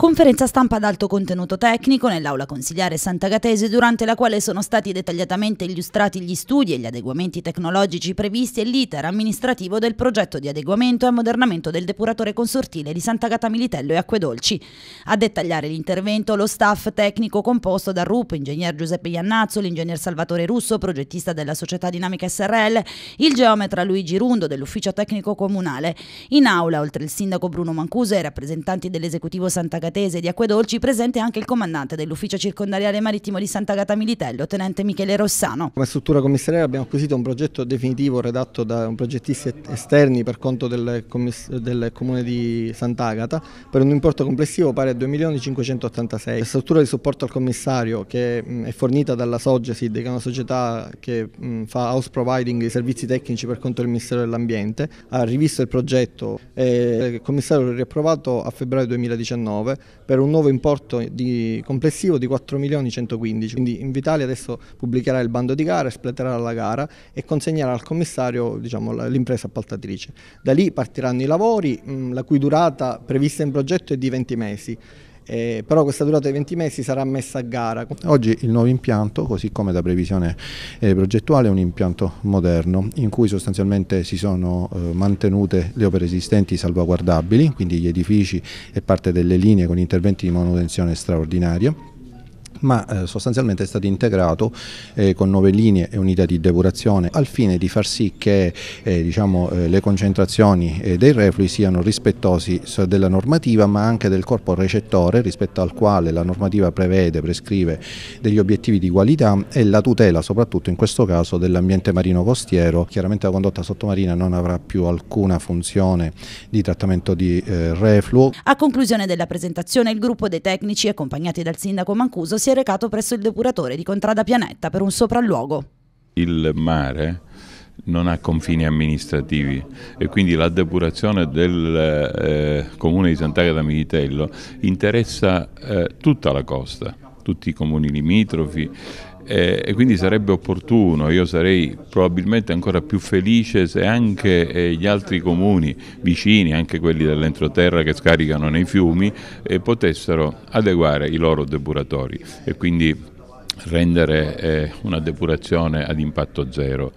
Conferenza stampa ad alto contenuto tecnico nell'aula consigliare Sant'Agatese durante la quale sono stati dettagliatamente illustrati gli studi e gli adeguamenti tecnologici previsti e l'iter amministrativo del progetto di adeguamento e ammodernamento del depuratore consortile di Sant'Agata Militello e Acquedolci. A dettagliare l'intervento lo staff tecnico composto da RUP, ingegner Giuseppe Iannazzo, l'ingegner Salvatore Russo, progettista della società Dinamica SRL, il geometra Luigi Rundo dell'ufficio tecnico comunale. In aula, oltre il sindaco Bruno Mancuso e i rappresentanti dell'esecutivo Sant'Agatese, Cagatese di Acquedolci presente anche il comandante dell'ufficio circondariale marittimo di Sant'Agata Militello, tenente Michele Rossano. Come struttura commissariale abbiamo acquisito un progetto definitivo redatto da progettisti esterni per conto del, del comune di Sant'Agata per un importo complessivo pari a 2.586. La struttura di supporto al commissario che è fornita dalla Sogesid, che è una società che fa house providing di servizi tecnici per conto del Ministero dell'Ambiente, ha rivisto il progetto e il commissario l'ha riapprovato a febbraio 2019 per un nuovo importo di, complessivo di 4 milioni 115. Quindi Invitalia adesso pubblicherà il bando di gara, espleterà la gara e consegnerà al commissario diciamo, l'impresa appaltatrice. Da lì partiranno i lavori, mh, la cui durata prevista in progetto è di 20 mesi eh, però questa durata di 20 mesi sarà messa a gara. Oggi il nuovo impianto, così come da previsione eh, progettuale, è un impianto moderno in cui sostanzialmente si sono eh, mantenute le opere esistenti salvaguardabili, quindi gli edifici e parte delle linee con interventi di manutenzione straordinaria ma eh, sostanzialmente è stato integrato eh, con nuove linee e unità di depurazione al fine di far sì che eh, diciamo, eh, le concentrazioni eh, dei reflui siano rispettosi della normativa ma anche del corpo recettore rispetto al quale la normativa prevede, prescrive degli obiettivi di qualità e la tutela soprattutto in questo caso dell'ambiente marino costiero. Chiaramente la condotta sottomarina non avrà più alcuna funzione di trattamento di eh, refluo. A conclusione della presentazione il gruppo dei tecnici accompagnati dal sindaco Mancuso si è è recato presso il depuratore di Contrada Pianetta per un sopralluogo. Il mare non ha confini amministrativi e quindi la depurazione del eh, comune di Sant'Agata Militello interessa eh, tutta la costa, tutti i comuni limitrofi eh, e quindi sarebbe opportuno, io sarei probabilmente ancora più felice se anche eh, gli altri comuni vicini, anche quelli dell'entroterra che scaricano nei fiumi, eh, potessero adeguare i loro depuratori e quindi rendere eh, una depurazione ad impatto zero.